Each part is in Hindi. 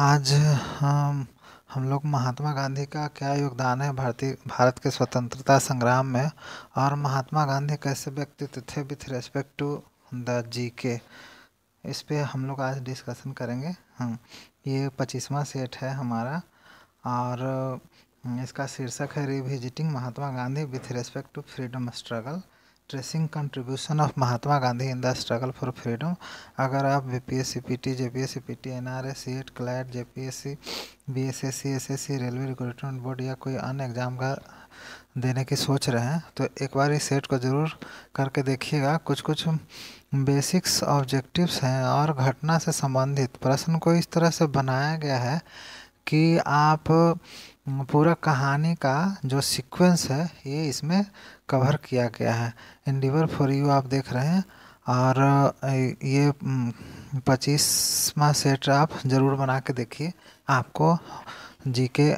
आज हम हम लोग महात्मा गांधी का क्या योगदान है भारतीय भारत के स्वतंत्रता संग्राम में और महात्मा गांधी कैसे व्यक्तित्व थे with respect to the G K इस पर हम लोग आज डिस्कशन करेंगे हम ये पच्चीसवा सेट है हमारा और इसका शीर्षक है revisiting Mahatma Gandhi with respect to freedom struggle tracing contribution of Mahatma Gandhi in the struggle for freedom अगर आप B P S C P T J P S C P T N R S C at CLAT J P S C B S S C S S C railway recruitment board या कोई अन्य एग्जाम का देने की सोच रहे हैं तो एक बार इस सेट को ज़रूर करके देखिएगा कुछ कुछ बेसिक्स ऑब्जेक्टिव्स हैं और घटना से संबंधित प्रश्न को इस तरह से बनाया गया है कि आप पूरा कहानी का जो सीक्वेंस है ये इसमें कवर किया गया है इंडिवर फॉर यू आप देख रहे हैं और ये पच्चीसवा सेट आप ज़रूर बना के देखिए आपको जीके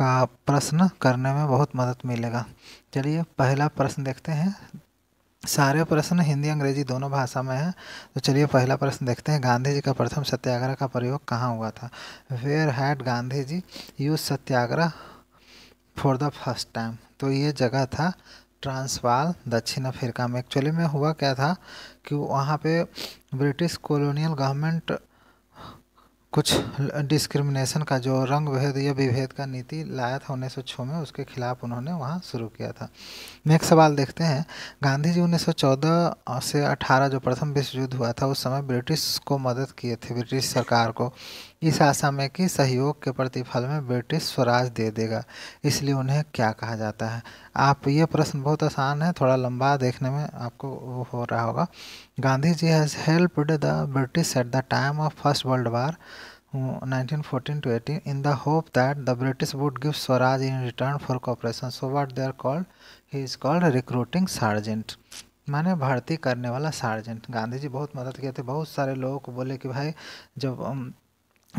का प्रश्न करने में बहुत मदद मिलेगा चलिए पहला प्रश्न देखते हैं सारे प्रश्न हिंदी अंग्रेजी दोनों भाषा में हैं तो चलिए पहला प्रश्न देखते हैं गांधी जी का प्रथम सत्याग्रह का प्रयोग कहाँ हुआ था where had Gandhi ji use satyagraha for the first time तो ये जगह था ट्रांसवाल दक्षिण अफ्रीका में एक्चुअली में हुआ क्या था कि वहाँ पे ब्रिटिश कॉलोनियल गवर्नमेंट कुछ डिस्क्रिमिनेशन का जो रंग भेद या विभेद का नीति लाया था उन्नीस में उसके खिलाफ उन्होंने वहाँ शुरू किया था नेक्स्ट सवाल देखते हैं गांधी जी उन्नीस से 18 जो प्रथम विश्व युद्ध हुआ था उस समय ब्रिटिश को मदद किए थे ब्रिटिश सरकार को इस आशा में कि सहयोग के प्रतिफल में ब्रिटिश स्वराज दे देगा इसलिए उन्हें क्या कहा जाता है आप ये प्रश्न बहुत आसान है थोड़ा लंबा देखने में आपको हो रहा होगा Gandhi ji has helped the British at the time of first world war 1914 to 18 in the hope that the British would give swaraj in return for cooperation so what they are called he is called recruiting sergeant मैंने भर्ती करने वाला सार्जेंट गांधी जी बहुत मदद किए थे बहुत सारे लोगों को बोले कि भाई जब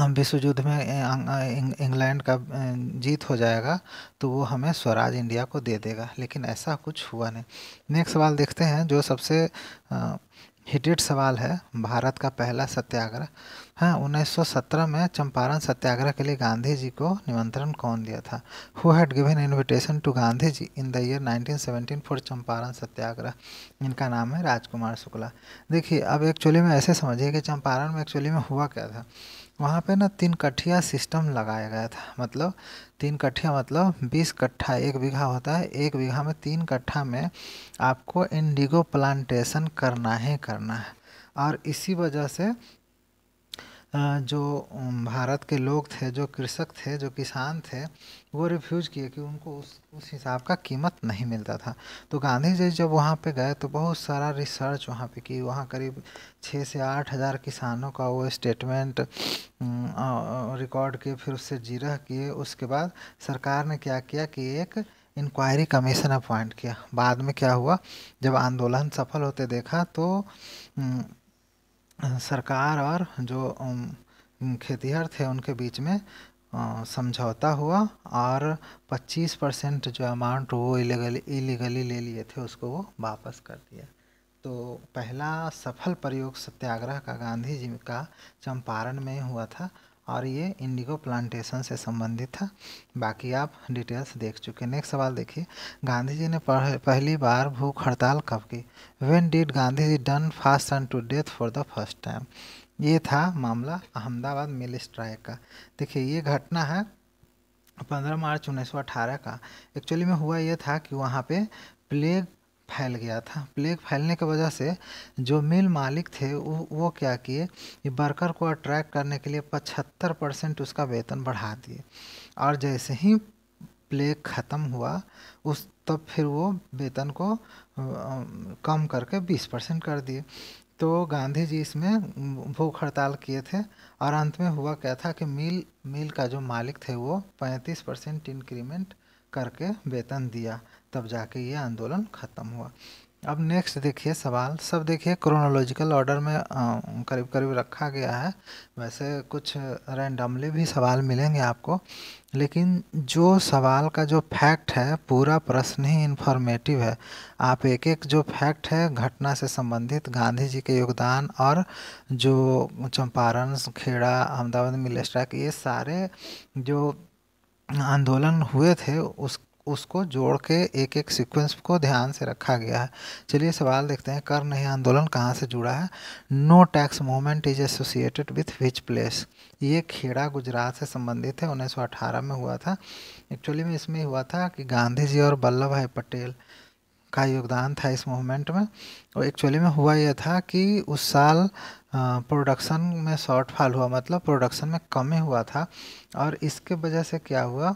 विश्व युद्ध में इंग्लैंड का जीत हो जाएगा तो वो हमें स्वराज इंडिया को दे देगा लेकिन ऐसा कुछ हुआ नहीं नेक्स्ट सवाल देखते हैं जो सबसे हिटेड सवाल है भारत का पहला सत्याग्रह हाँ 1917 में चंपारण सत्याग्रह के लिए गांधी जी को निमंत्रण कौन दिया था who had given invitation to Gandhi ji in the year 1917 for Champaran satyagraha इनका नाम है राजकुमार शुक्ला देखिए अब एक्चुअली में ऐसे समझिए कि चंपारण में एक्चुअली में हुआ क्या था वहाँ पे ना तीन कठिया सिस्टम लगाया गया था मतलब तीन कठिया मतलब बीस कट्ठा एक बीघा होता है एक बीघा में तीन कट्ठा में आपको इंडिगो प्लांटेशन करना ही करना है और इसी वजह से जो भारत के लोग थे जो कृषक थे जो किसान थे वो रिफ्यूज़ किए कि उनको उस उस हिसाब का कीमत नहीं मिलता था तो गांधी जी जब वहाँ पे गए तो बहुत सारा रिसर्च वहाँ पे की वहाँ करीब छः से आठ हज़ार किसानों का वो स्टेटमेंट रिकॉर्ड किए फिर उससे जिरह किए उसके बाद सरकार ने क्या किया कि एक इंक्वायरी कमीशन अपॉइंट किया बाद में क्या हुआ जब आंदोलन सफल होते देखा तो सरकार और जो खेतीहर थे उनके बीच में समझौता हुआ और 25 परसेंट जो अमाउंट वो इलीगली इलीगली ले लिए थे उसको वो वापस कर दिया तो पहला सफल प्रयोग सत्याग्रह का गांधी जी का चंपारण में हुआ था और ये इंडिगो प्लांटेशन से संबंधित था बाकी आप डिटेल्स देख चुके नेक्स्ट सवाल देखिए गांधी जी ने पहली बार भूख हड़ताल कब की when did Gandhi ji done fast and to death for the first time ये था मामला अहमदाबाद मिल स्ट्राइक का देखिए ये घटना है पंद्रह मार्च उन्नीस का एक्चुअली में हुआ ये था कि वहाँ पे प्लेग फैल गया था प्लेग फैलने की वजह से जो मिल मालिक थे वो वो क्या किए ये वर्कर को अट्रैक्ट करने के लिए पचहत्तर परसेंट उसका वेतन बढ़ा दिए और जैसे ही प्लेग ख़त्म हुआ उस तब तो फिर वो वेतन को कम करके बीस परसेंट कर दिए तो गांधी जी इसमें भूख हड़ताल किए थे और अंत में हुआ क्या था कि मिल मिल का जो मालिक थे वो पैंतीस परसेंट इंक्रीमेंट करके वेतन दिया तब जाके ये आंदोलन ख़त्म हुआ अब नेक्स्ट देखिए सवाल सब देखिए क्रोनोलॉजिकल ऑर्डर में करीब करीब रखा गया है वैसे कुछ रैंडमली भी सवाल मिलेंगे आपको लेकिन जो सवाल का जो फैक्ट है पूरा प्रश्न ही इन्फॉर्मेटिव है आप एक एक जो फैक्ट है घटना से संबंधित गांधी जी के योगदान और जो चंपारण खेड़ा अहमदाबाद मिल स्ट्राइक ये सारे जो आंदोलन हुए थे उस उसको जोड़ के एक एक सीक्वेंस को ध्यान से रखा गया है चलिए सवाल देखते हैं कर नहीं आंदोलन कहाँ से जुड़ा है no tax movement is associated with which place ये खेड़ा गुजरात से संबंधित है 1918 में हुआ था एक्चुअली में इसमें हुआ था कि गांधी जी और वल्लभ भाई पटेल का योगदान था इस मूवमेंट में और एक्चुअली में हुआ यह था कि उस साल प्रोडक्शन में शॉर्टफॉल हुआ मतलब प्रोडक्शन में कमी हुआ था और इसके वजह से क्या हुआ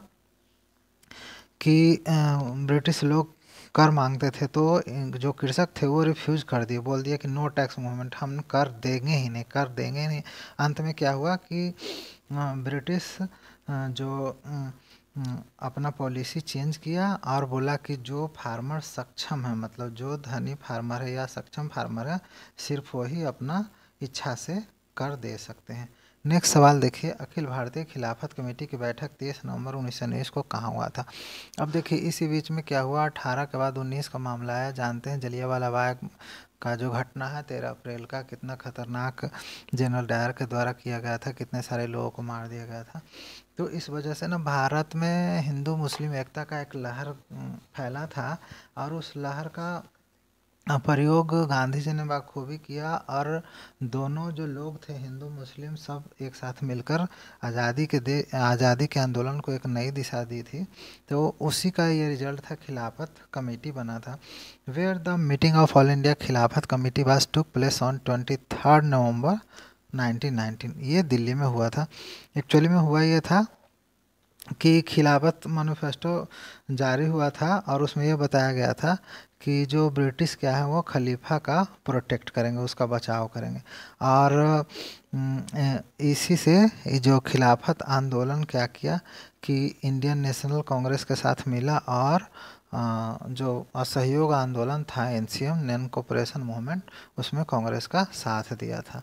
कि ब्रिटिश लोग कर मांगते थे तो जो कृषक थे वो रिफ्यूज़ कर दिए बोल दिया कि नो टैक्स मूवमेंट हम कर देंगे ही नहीं कर देंगे नहीं अंत में क्या हुआ कि ब्रिटिश जो अपना पॉलिसी चेंज किया और बोला कि जो फार्मर सक्षम है मतलब जो धनी फार्मर है या सक्षम फार्मर है सिर्फ वही अपना इच्छा से कर दे सकते हैं नेक्स्ट सवाल देखिए अखिल भारतीय खिलाफत कमेटी की बैठक तेईस नवंबर उन्नीस को कहाँ हुआ था अब देखिए इसी बीच में क्या हुआ अठारह के बाद उन्नीस का मामला आया जानते हैं जलियावाला बाग का जो घटना है तेरह अप्रैल का कितना खतरनाक जनरल डायर के द्वारा किया गया था कितने सारे लोगों को मार दिया गया था तो इस वजह से ना भारत में हिंदू मुस्लिम एकता का एक लहर फैला था और उस लहर का हाँ, प्रयोग गांधी जी ने बख़ूबी किया और दोनों जो लोग थे हिंदू मुस्लिम सब एक साथ मिलकर आज़ादी के दे आज़ादी के आंदोलन को एक नई दिशा दी थी तो उसी का ये रिजल्ट था खिलाफत कमेटी बना था where the meeting of all India Khilafat committee was took place on twenty third November nineteen ये दिल्ली में हुआ था एक्चुअली में हुआ ये था की खिलाफत मैनिफेस्टो जारी हुआ था और उसमें यह बताया गया था कि जो ब्रिटिश क्या है वो खलीफा का प्रोटेक्ट करेंगे उसका बचाव करेंगे और इसी से जो खिलाफत आंदोलन क्या किया कि इंडियन नेशनल कांग्रेस के साथ मिला और जो असहयोग आंदोलन था N C M non cooperation movement उसमें कांग्रेस का साथ दिया था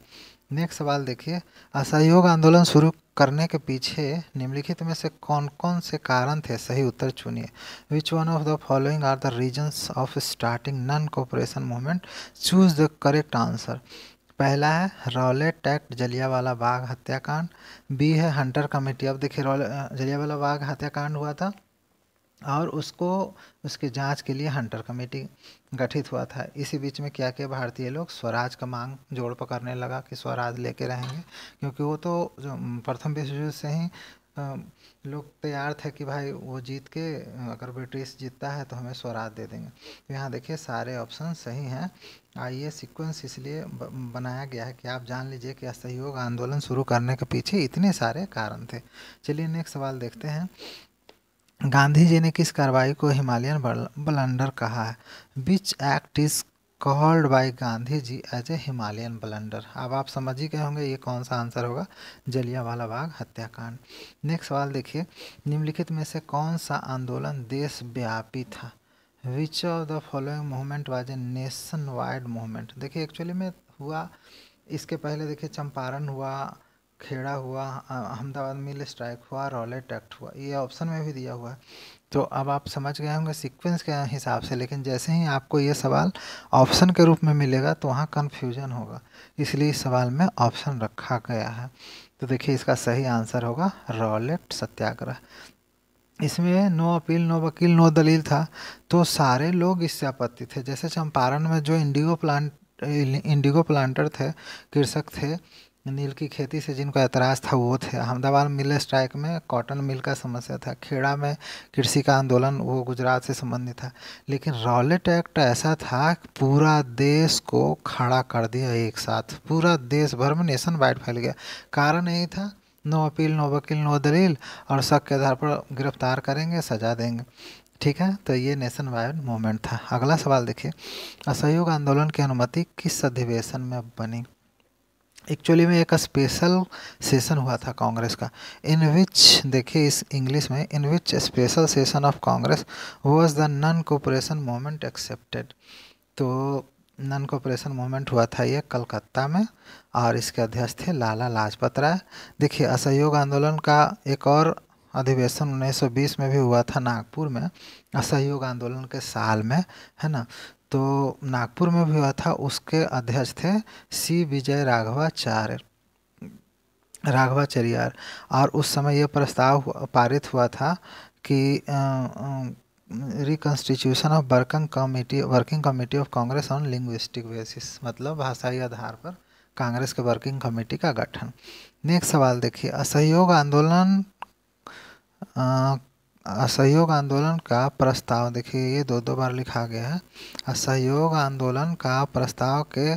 नेक्स्ट सवाल देखिए असहयोग आंदोलन शुरू करने के पीछे निम्नलिखित में से कौन कौन से कारण थे सही उत्तर चुनिए which one of the following are the reasons of starting non cooperation movement choose the correct answer पहला है रॉलेट एक्ट जलियावाला बाग हत्याकांड बी है हंटर कमेटी अब देखिए रॉले जलियावाला बाग हत्याकांड हुआ था और उसको उसकी जांच के लिए हंटर कमेटी गठित हुआ था इसी बीच में क्या किया भारतीय लोग स्वराज का मांग जोड़ पकड़ने लगा कि स्वराज लेके रहेंगे क्योंकि वो तो जो प्रथम युद्ध से ही लोग तैयार थे कि भाई वो जीत के अगर ब्रिटिश जीतता है तो हमें स्वराज दे देंगे तो यहाँ देखिए सारे ऑप्शन सही हैं आइए सीक्वेंस इसलिए बनाया गया है कि आप जान लीजिए कि असहयोग आंदोलन शुरू करने के पीछे इतने सारे कारण थे चलिए नेक्स्ट सवाल देखते हैं गांधी जी ने किस कार्रवाई को हिमालयन ब्लंडर कहा है which act is called by Gandhi ji as a Himalayan blunder अब आप समझ ही गए होंगे ये कौन सा आंसर होगा जलियावाला बाग हत्याकांड नेक्स्ट सवाल देखिए निम्नलिखित में से कौन सा आंदोलन देशव्यापी था which of the following movement was a nation wide movement देखिए एक्चुअली में हुआ इसके पहले देखिए चंपारण हुआ खेड़ा हुआ अहमदाबाद मिल स्ट्राइक हुआ रॉलेट एक्ट हुआ ये ऑप्शन में भी दिया हुआ है तो अब आप समझ गए होंगे सीक्वेंस के हिसाब से लेकिन जैसे ही आपको ये सवाल ऑप्शन के रूप में मिलेगा तो वहाँ कन्फ्यूजन होगा इसलिए इस सवाल में ऑप्शन रखा गया है तो देखिए इसका सही आंसर होगा रॉलेट सत्याग्रह इसमें नो अपील नो वकील नो दलील था तो सारे लोग इससे आपत्ति थे जैसे चंपारण में जो इंडिगो प्लांट इंडिगो प्लांटर थे कृषक थे नील की खेती से जिनको एतराज़ था वो थे अहमदाबाद मिल स्ट्राइक में कॉटन मिल का समस्या था खेड़ा में कृषि का आंदोलन वो गुजरात से संबंधित था लेकिन रॉलेट एक्ट ऐसा था पूरा देश को खड़ा कर दिया एक साथ पूरा देश भर में नेशन वाइड फैल गया कारण यही था नो अपील नो वकील नो दलील और शक के आधार पर गिरफ्तार करेंगे सजा देंगे ठीक है तो ये नेशन वाइड मूवमेंट था अगला सवाल देखिए असहयोग आंदोलन की अनुमति किस अधिवेशन में बनी एक्चुअली में एक स्पेशल सेशन हुआ था कांग्रेस का इन विच देखिए इस इंग्लिश में in which special session of Congress was the non cooperation movement accepted तो नन कोपरेशन मोमेंट हुआ था ये कलकत्ता में और इसके अध्यक्ष थे लाला लाजपत राय देखिए असहयोग आंदोलन का एक और अधिवेशन 1920 में भी हुआ था नागपुर में असहयोग आंदोलन के साल में है ना तो नागपुर में भी हुआ था उसके अध्यक्ष थे सी विजय राघवाचार्य राघवाचार्यार और उस समय यह प्रस्ताव पारित हुआ था कि reconstitution of working committee working committee of Congress on linguistic basis मतलब भाषाई आधार पर कांग्रेस के वर्किंग कमेटी का गठन नेक्स्ट सवाल देखिए असहयोग आंदोलन असहयोग आंदोलन का प्रस्ताव देखिए ये दो दो बार लिखा गया है असहयोग आंदोलन का प्रस्ताव के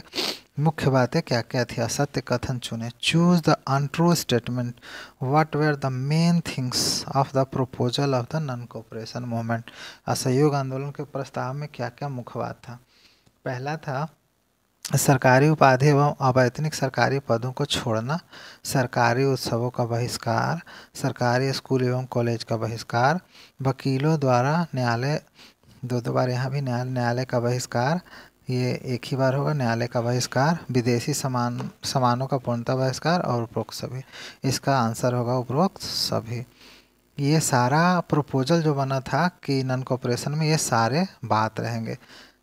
मुख्य बातें क्या क्या थी असत्य कथन चुने choose the untrue statement what were the main things of the proposal of the non cooperation movement असहयोग आंदोलन के प्रस्ताव में क्या क्या मुख्य बात था पहला था सरकारी उपाधि एवं अवैतनिक सरकारी पदों को छोड़ना सरकारी उत्सवों का बहिष्कार सरकारी स्कूल एवं कॉलेज का बहिष्कार वकीलों द्वारा न्यायालय दो दो बार यहाँ भी न्याय न्यायालय का बहिष्कार ये एक ही बार होगा न्यायालय का बहिष्कार विदेशी सामान सामानों का पूर्णतः बहिष्कार और उपरोक्त सभी इसका आंसर होगा उपरोक्त सभी ये सारा प्रपोजल जो बना था कि नन कॉपरेशन में ये सारे बात रहेंगे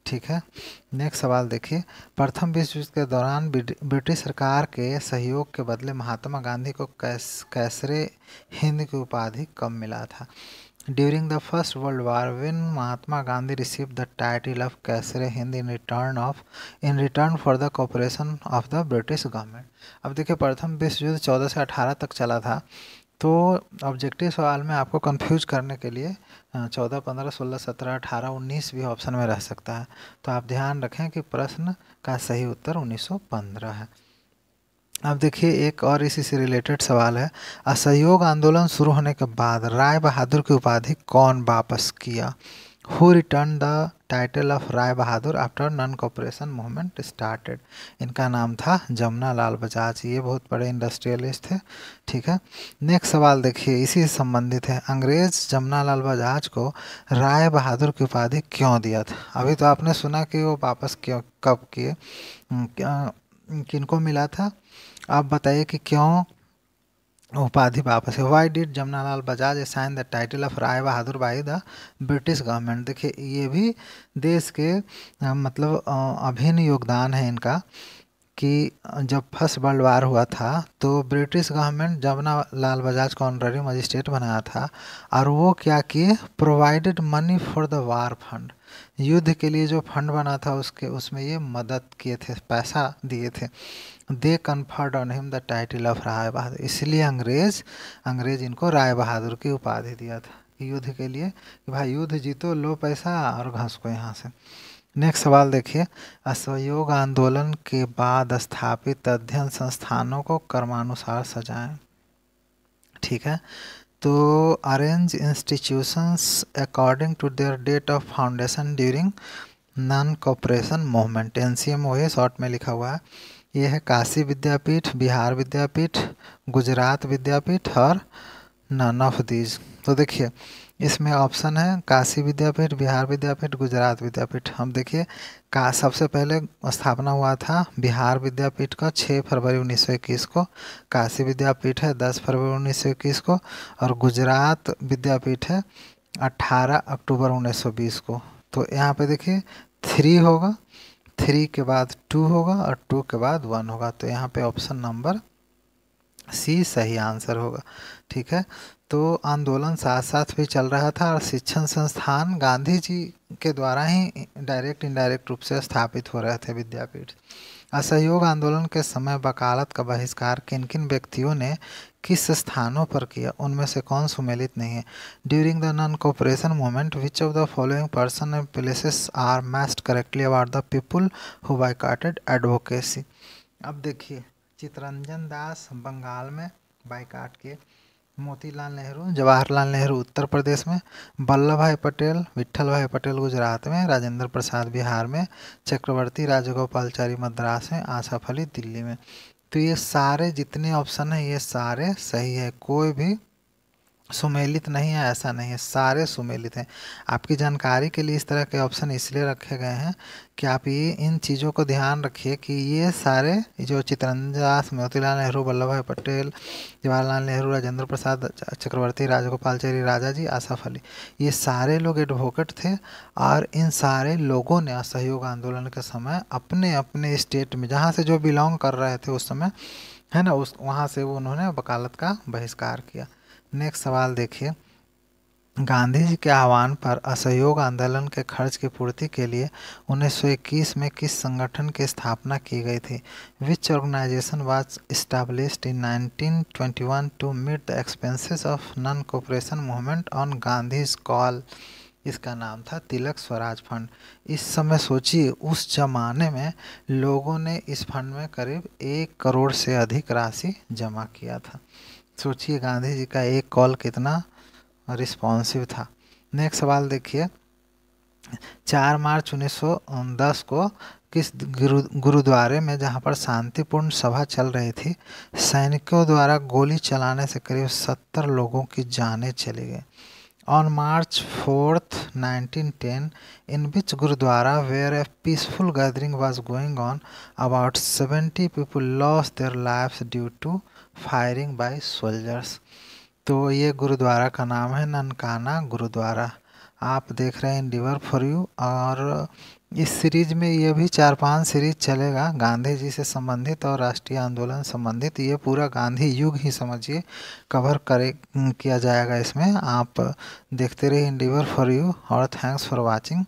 ठीक है नेक्स्ट सवाल देखिए प्रथम विश्व युद्ध के दौरान ब्रिटिश सरकार के सहयोग के बदले महात्मा गांधी को कैस कैसरे हिंद की उपाधि कब मिला था during the first world war when Mahatma Gandhi receive the title of Kaiser-e Hind in return of in return for the cooperation of the British government अब देखिए प्रथम विश्व युद्ध चौदह से अठारह तक चला था तो ऑब्जेक्टिव सवाल में आपको कंफ्यूज करने के लिए चौदह पंद्रह सोलह सत्रह अठारह उन्नीस भी ऑप्शन में रह सकता है तो आप ध्यान रखें कि प्रश्न का सही उत्तर उन्नीस सौ पंद्रह है अब देखिए एक और इसी से रिलेटेड सवाल है असहयोग आंदोलन शुरू होने के बाद राय बहादुर की उपाधि कौन वापस किया who return the title of Rai Bahadur after non cooperation movement started इनका नाम था जमुना लाल बजाज ये बहुत बड़े इंडस्ट्रियलिस्ट थे ठीक है नेक्स्ट सवाल देखिए इसी से संबंधित है अंग्रेज जमुना लाल बजाज को राय बहादुर की उपाधि क्यों दिया था अभी तो आपने सुना कि वो वापस क्यों कब किए किनको मिला था आप बताइए कि क्यों उपाधि वापस है why did Jamnalal Bajaj sign the title of Rai Bahadur भाई द ब्रिटिश गवर्नमेंट देखिए ये भी देश के मतलब अभिन्न योगदान है इनका कि जब फर्स्ट वर्ल्ड वार हुआ था तो ब्रिटिश गवर्नमेंट जमुना लाल बजाज को ऑनररी मजिस्ट्रेट बनाया था और वो क्या किए provided money for the war fund युद्ध के लिए जो फंड बना था उसके उसमें ये मदद किए थे पैसा दिए थे they conferred on him the title of Rai Bahadur इसलिए अंग्रेज अंग्रेज इनको राय बहादुर की उपाधि दिया था युद्ध के लिए कि भाई युद्ध जीतो लो पैसा और घास को यहाँ से नेक्स्ट सवाल देखिए असहयोग आंदोलन के बाद स्थापित अध्ययन संस्थानों को कर्मानुसार सजाएं ठीक है तो arrange institutions according to their date of foundation during non cooperation movement N C M short में लिखा हुआ है ये है काशी विद्यापीठ बिहार विद्यापीठ गुजरात विद्यापीठ और नन ऑफ दीज तो देखिए इसमें ऑप्शन है काशी विद्यापीठ बिहार विद्यापीठ गुजरात विद्यापीठ हम देखिए का सबसे पहले स्थापना हुआ था बिहार विद्यापीठ का 6 फरवरी उन्नीस को काशी विद्यापीठ है 10 फरवरी उन्नीस को और गुजरात विद्यापीठ है 18 अक्टूबर 1920 को तो यहाँ पे देखिए थ्री होगा थ्री के बाद टू होगा और टू के बाद वन होगा तो यहाँ पे ऑप्शन नंबर सी सही आंसर होगा ठीक है तो आंदोलन साथ साथ भी चल रहा था और शिक्षण संस्थान गांधी जी के द्वारा ही डायरेक्ट इनडायरेक्ट रूप से स्थापित हो रहे थे विद्यापीठ असहयोग आंदोलन के समय वकालत का बहिष्कार किन किन व्यक्तियों ने किस स्थानों पर किया उनमें से कौन सुमेलित नहीं है during the non cooperation movement which of the following person and places are matched correctly about the people who boycotted advocacy अब देखिए चितरंजन दास बंगाल में बाइकाट के मोतीलाल नेहरू जवाहरलाल नेहरू उत्तर प्रदेश में वल्लभ भाई पटेल विट्ठल भाई पटेल गुजरात में राजेंद्र प्रसाद बिहार में चक्रवर्ती राजगोपालचारी मद्रास में आशाफली अली दिल्ली में तो ये सारे जितने ऑप्शन हैं ये सारे सही है कोई भी सुमेलित नहीं है ऐसा नहीं है सारे सुमेलित हैं आपकी जानकारी के लिए इस तरह के ऑप्शन इसलिए रखे गए हैं कि आप ये इन चीज़ों को ध्यान रखिए कि ये सारे जो चितरंजास मोतीलाल नेहरू वल्लभ भाई पटेल जवाहरलाल नेहरू राजेंद्र प्रसाद चक्रवर्ती राजगोपाल राजा जी आशाफ अली ये सारे लोग एडवोकेट थे और इन सारे लोगों ने असहयोग आंदोलन के समय अपने अपने स्टेट में जहाँ से जो बिलोंग कर रहे थे उस समय है ना उस वहाँ से वो उन्होंने वकालत का बहिष्कार किया नेक्स्ट सवाल देखिए गांधी जी के आह्वान पर असहयोग आंदोलन के खर्च की पूर्ति के लिए इक्कीस में किस संगठन की स्थापना की गई थी which organization was established in 1921 to meet the expenses of non cooperation movement on Gandhi call इसका नाम था तिलक स्वराज फंड इस समय सोचिए उस जमाने में लोगों ने इस फंड में करीब एक करोड़ से अधिक राशि जमा किया था सोचिए गांधी जी का एक कॉल कितना रिस्पॉन्सिव था नेक्स्ट सवाल देखिए चार मार्च 1910 को किस गुरु गुरुद्वारे में जहां पर शांतिपूर्ण सभा चल रही थी सैनिकों द्वारा गोली चलाने से करीब सत्तर लोगों की जानें चली गई on March fourth 1910 in which gurdwara where a peaceful gathering was going on about seventy people lost their life due to firing by soldiers तो ये गुरुद्वारा का नाम है ननकाना गुरुद्वारा आप देख रहे हैं डिवर फॉर यू और इस सीरीज़ में ये भी चार पांच सीरीज चलेगा गांधी जी से संबंधित और राष्ट्रीय आंदोलन संबंधित ये पूरा गांधी युग ही समझिए कवर करे किया जाएगा इसमें आप देखते रहिए इंडिवर फॉर यू और थैंक्स फॉर वाचिंग